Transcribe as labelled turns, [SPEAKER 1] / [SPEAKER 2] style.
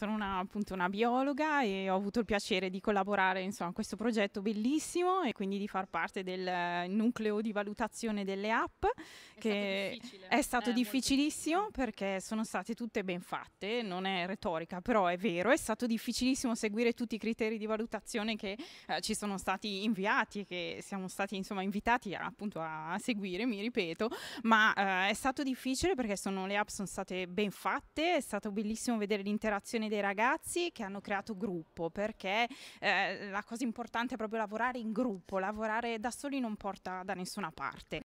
[SPEAKER 1] Sono una, appunto una biologa e ho avuto il piacere di collaborare insomma, a questo progetto bellissimo e quindi di far parte del nucleo di valutazione delle app, è che stato è stato eh, difficilissimo perché sono state tutte ben fatte, non è retorica, però è vero, è stato difficilissimo seguire tutti i criteri di valutazione che eh, ci sono stati inviati e che siamo stati insomma, invitati a, appunto a seguire, mi ripeto, ma eh, è stato difficile perché sono, le app sono state ben fatte, è stato bellissimo vedere l'interazione dei ragazzi che hanno creato gruppo, perché eh, la cosa importante è proprio lavorare in gruppo, lavorare da soli non porta da nessuna parte.